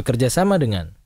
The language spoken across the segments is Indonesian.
bekerja sama dengan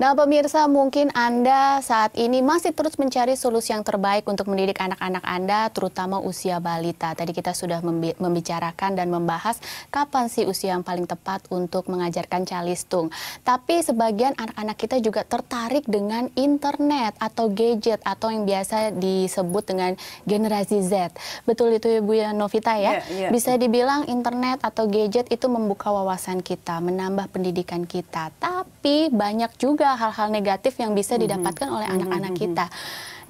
Nah pemirsa mungkin Anda saat ini masih terus mencari solusi yang terbaik untuk mendidik anak-anak Anda terutama usia balita. Tadi kita sudah membicarakan dan membahas kapan sih usia yang paling tepat untuk mengajarkan calistung. Tapi sebagian anak-anak kita juga tertarik dengan internet atau gadget atau yang biasa disebut dengan generasi Z. Betul itu Ibu ya, ya Novita ya? Yeah, yeah. Bisa dibilang internet atau gadget itu membuka wawasan kita, menambah pendidikan kita. Tapi banyak juga hal-hal negatif yang bisa mm-hmm. didapatkan -hmm. oleh mm-hmm. anak-anak mm-hmm. kita.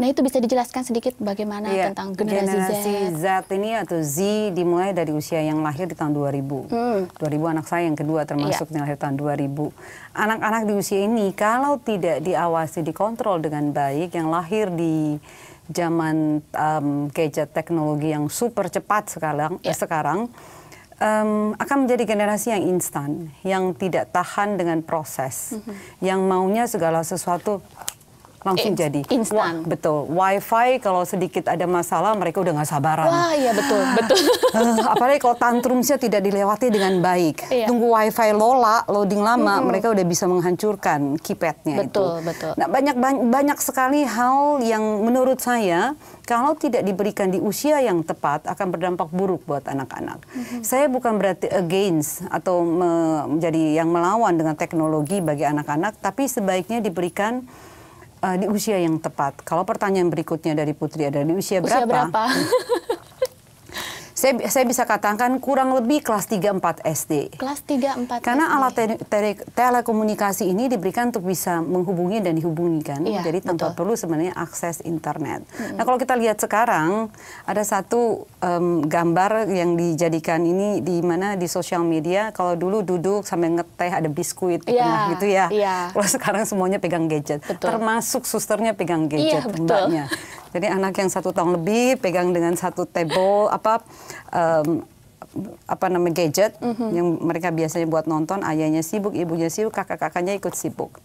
Nah itu bisa dijelaskan sedikit bagaimana ya, tentang generasi, generasi Z. Z ini atau Z dimulai dari usia yang lahir di tahun 2000. Hmm. 2000 anak saya yang kedua termasuk ya. yang lahir tahun 2000. Anak-anak di usia ini kalau tidak diawasi, dikontrol dengan baik, yang lahir di zaman um, gadget teknologi yang super cepat sekarang, ya. eh, sekarang um, akan menjadi generasi yang instan, yang tidak tahan dengan proses, mm -hmm. yang maunya segala sesuatu langsung In jadi instan betul wifi kalau sedikit ada masalah mereka udah nggak sabaran wah iya betul ah. betul eh, apalagi kalau tantrumnya tidak dilewati dengan baik iya. tunggu wifi lola loading lama hmm. mereka udah bisa menghancurkan keypadnya betul, itu betul nah banyak banyak sekali hal yang menurut saya kalau tidak diberikan di usia yang tepat akan berdampak buruk buat anak-anak. Mm-hmm. Saya bukan berarti against atau menjadi yang melawan dengan teknologi bagi anak-anak, tapi sebaiknya diberikan uh, di usia yang tepat. Kalau pertanyaan berikutnya dari Putri adalah di usia, usia berapa? Saya, saya bisa katakan kurang lebih kelas 3-4 SD. Kelas 3-4 Karena alat te telekomunikasi ini diberikan untuk bisa menghubungi dan dihubungi kan. Iya, Jadi tanpa betul. perlu sebenarnya akses internet. Mm -hmm. Nah kalau kita lihat sekarang ada satu um, gambar yang dijadikan ini di mana di sosial media kalau dulu duduk sambil ngeteh ada biskuit yeah, tengah gitu ya. Yeah. Kalau sekarang semuanya pegang gadget. Betul. Termasuk susternya pegang gadget iya, mbaknya. Jadi anak yang satu tahun lebih pegang dengan satu table apa um, apa namanya gadget mm -hmm. yang mereka biasanya buat nonton ayahnya sibuk ibunya sibuk kakak-kakaknya ikut sibuk.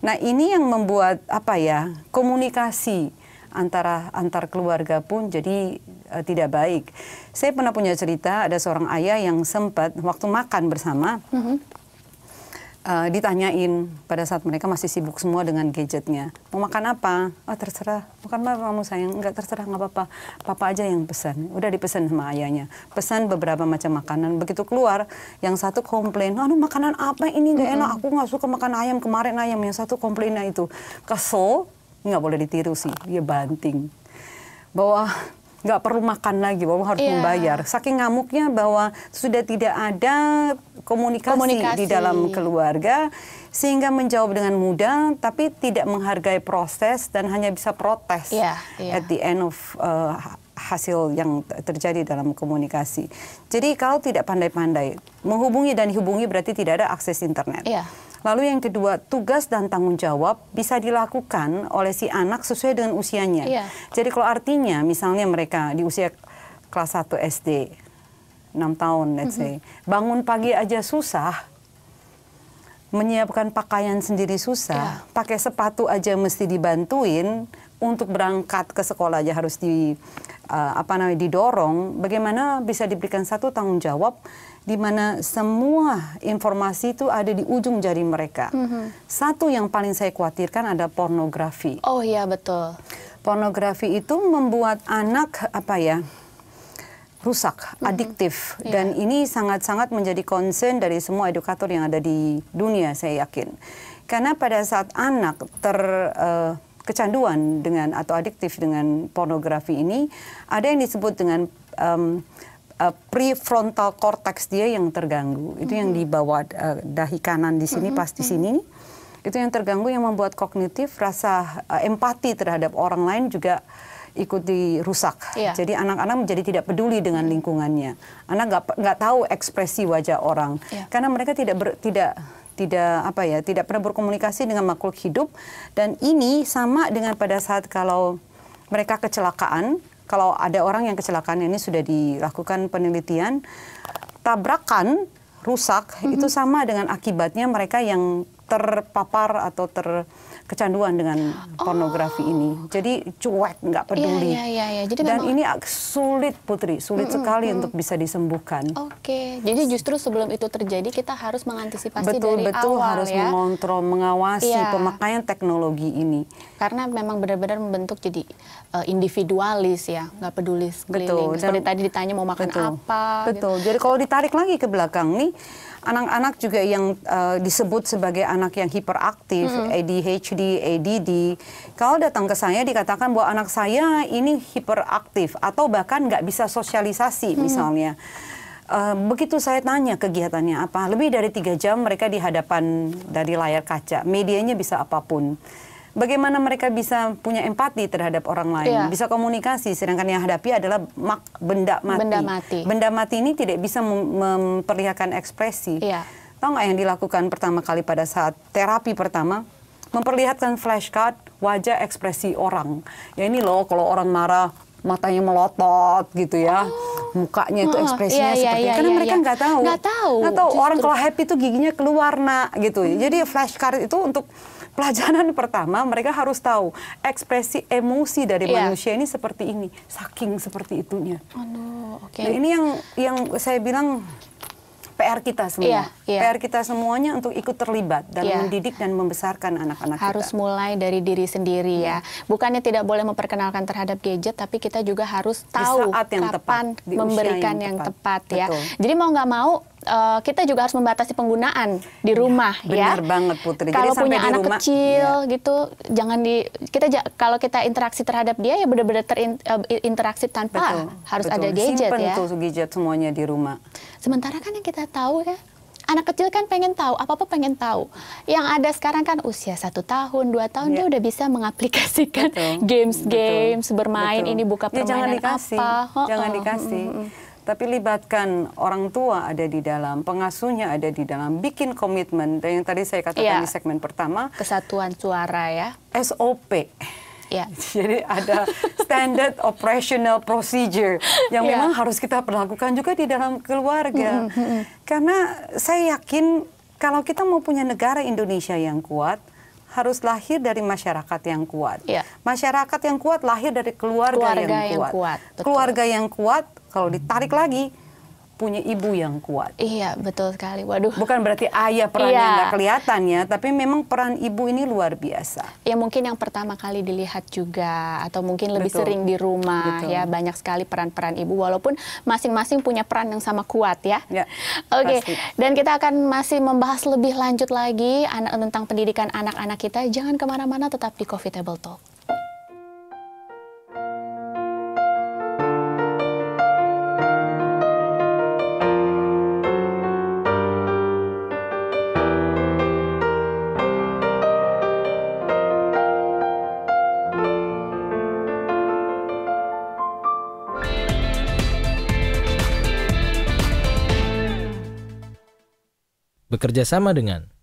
Nah ini yang membuat apa ya komunikasi antara antar keluarga pun jadi uh, tidak baik. Saya pernah punya cerita ada seorang ayah yang sempat waktu makan bersama. Mm -hmm uh, ditanyain pada saat mereka masih sibuk semua dengan gadgetnya. Mau makan apa? Oh terserah. makan apa kamu sayang. Enggak terserah nggak apa-apa. Papa aja yang pesan. Udah dipesan sama ayahnya. Pesan beberapa macam makanan. Begitu keluar, yang satu komplain, aduh makanan apa ini nggak enak. Aku nggak suka makan ayam kemarin ayam. Yang satu komplainnya itu kesel. Nggak boleh ditiru sih. Dia banting. Bahwa nggak perlu makan lagi bahwa harus yeah. membayar saking ngamuknya bahwa sudah tidak ada komunikasi, komunikasi di dalam keluarga sehingga menjawab dengan mudah tapi tidak menghargai proses dan hanya bisa protes yeah, yeah. at the end of uh, hasil yang terjadi dalam komunikasi. Jadi kalau tidak pandai-pandai menghubungi dan dihubungi berarti tidak ada akses internet. Yeah. Lalu yang kedua, tugas dan tanggung jawab bisa dilakukan oleh si anak sesuai dengan usianya. Iya. Jadi kalau artinya misalnya mereka di usia kelas 1 SD, 6 tahun let's mhm. say, mm -hmm. bangun pagi aja susah, menyiapkan pakaian sendiri susah, yeah. pakai sepatu aja mesti dibantuin, untuk berangkat ke sekolah aja harus di uh, apa namanya didorong, bagaimana bisa diberikan satu tanggung jawab di mana semua informasi itu ada di ujung jari mereka. Mm -hmm. Satu yang paling saya khawatirkan ada pornografi. Oh iya betul. Pornografi itu membuat anak apa ya? rusak, mm -hmm. adiktif yeah. dan ini sangat-sangat menjadi concern dari semua edukator yang ada di dunia saya yakin. Karena pada saat anak ter uh, kecanduan dengan atau adiktif dengan pornografi ini ada yang disebut dengan um, uh, prefrontal cortex dia yang terganggu. Itu mm -hmm. yang mm-hmm. di bawah eh, uh, dahi kanan di sini mm -hmm. pas di mm-hmm. sini Itu yang terganggu yang membuat kognitif rasa uh, empati terhadap orang lain juga ikut dirusak. Yeah. Jadi anak-anak menjadi tidak peduli dengan mm-hmm. lingkungannya. Anak nggak nggak tahu ekspresi wajah orang yeah. karena mereka tidak ber, tidak tidak apa ya tidak pernah berkomunikasi dengan makhluk hidup dan ini sama dengan pada saat kalau mereka kecelakaan kalau ada orang yang kecelakaan ini sudah dilakukan penelitian tabrakan rusak mm -hmm. itu sama dengan akibatnya mereka yang terpapar atau terkecanduan dengan oh. pornografi ini. Jadi cuek, nggak iya, peduli. Iya, iya, iya. Jadi Dan memang... ini sulit Putri, sulit mm -mm, sekali mm. untuk bisa disembuhkan. Oke, okay. jadi justru sebelum itu terjadi kita harus mengantisipasi betul, dari betul, awal Betul-betul harus ya? mengontrol, mengawasi yeah. pemakaian teknologi ini. Karena memang benar-benar membentuk jadi uh, individualis ya, nggak peduli sekeliling. Betul. Seperti Dan, tadi ditanya mau makan betul. apa. Gitu. Betul, gitu. jadi kalau ditarik lagi ke belakang nih, anak-anak juga yang uh, disebut sebagai anak yang hiperaktif, mm -hmm. ADHD, ADD, kalau datang ke saya dikatakan bahwa anak saya ini hiperaktif atau bahkan nggak bisa sosialisasi mm -hmm. misalnya. Uh, begitu saya tanya kegiatannya apa, lebih dari tiga jam mereka di hadapan dari layar kaca, medianya bisa apapun bagaimana mereka bisa punya empati terhadap orang lain, yeah. bisa komunikasi, sedangkan yang hadapi adalah mak, benda mati. Benda mati. Benda mati ini tidak bisa memperlihatkan ekspresi. Yeah. Tahu nggak yang dilakukan pertama kali pada saat terapi pertama? Memperlihatkan flashcard wajah ekspresi orang. Ya ini loh, kalau orang marah matanya melotot gitu ya. Oh. Mukanya itu ekspresinya oh, iya, seperti iya, karena iya, mereka iya. nggak iya. tahu. Nggak tahu. Nggak tahu orang kalau happy itu giginya keluar nak gitu. Hmm. Jadi flashcard itu untuk pelajaran pertama mereka harus tahu ekspresi emosi dari yeah. manusia ini seperti ini, saking seperti itunya. oke. Okay. Nah, ini yang yang saya bilang PR kita semua. Yeah, yeah. PR kita semuanya untuk ikut terlibat dalam iya. yeah. mendidik dan membesarkan anak-anak kita. Harus mulai dari diri sendiri ya. Iya. Bukannya tidak boleh memperkenalkan terhadap gadget, tapi kita juga harus tahu Di yang kapan tepat. memberikan yang, yang tepat, tepat ya. Betul. Jadi mau nggak mau uh, kita juga harus membatasi penggunaan di iya, rumah ya. Benar ya. banget Putri. Kalau Jadi punya anak rumah, kecil ya. gitu jangan di kita kalau kita interaksi terhadap dia ya benar-benar terinteraksi eh, tanpa betul, harus betul. ada gadget Simpen ya. Simpen tuh gadget semuanya di rumah. Sementara kan yang kita tahu ya anak kecil kan pengen tahu apa apa pengen tahu yang ada sekarang kan usia satu tahun dua tahun yeah. dia iya. udah bisa mengaplikasikan games games bermain betul. ini buka permainan ya, jangan dikasih, apa jangan oh, dikasih mm hmm tapi libatkan orang tua ada di dalam, pengasuhnya ada di dalam, bikin komitmen. Dan yang tadi saya katakan ya. di segmen pertama, kesatuan suara ya. SOP. Ya. Jadi ada standard operational procedure yang ya. memang harus kita perlakukan juga di dalam keluarga. -hmm. Karena saya yakin kalau kita mau punya negara Indonesia yang kuat, harus lahir dari masyarakat yang kuat. Ya. Masyarakat yang kuat lahir dari keluarga, keluarga yang, yang kuat. kuat Keluarga yang kuat kalau ditarik lagi punya ibu yang kuat. Iya, betul sekali. Waduh. Bukan berarti ayah perannya iya. nggak kelihatan ya, tapi memang peran ibu ini luar biasa. Ya mungkin yang pertama kali dilihat juga, atau mungkin lebih betul. sering di rumah betul. ya banyak sekali peran-peran ibu, walaupun masing-masing punya peran yang sama kuat ya. ya Oke, okay. dan kita akan masih membahas lebih lanjut lagi tentang pendidikan anak-anak kita. Jangan kemana-mana, tetap di Coffee Table Talk. bekerja sama dengan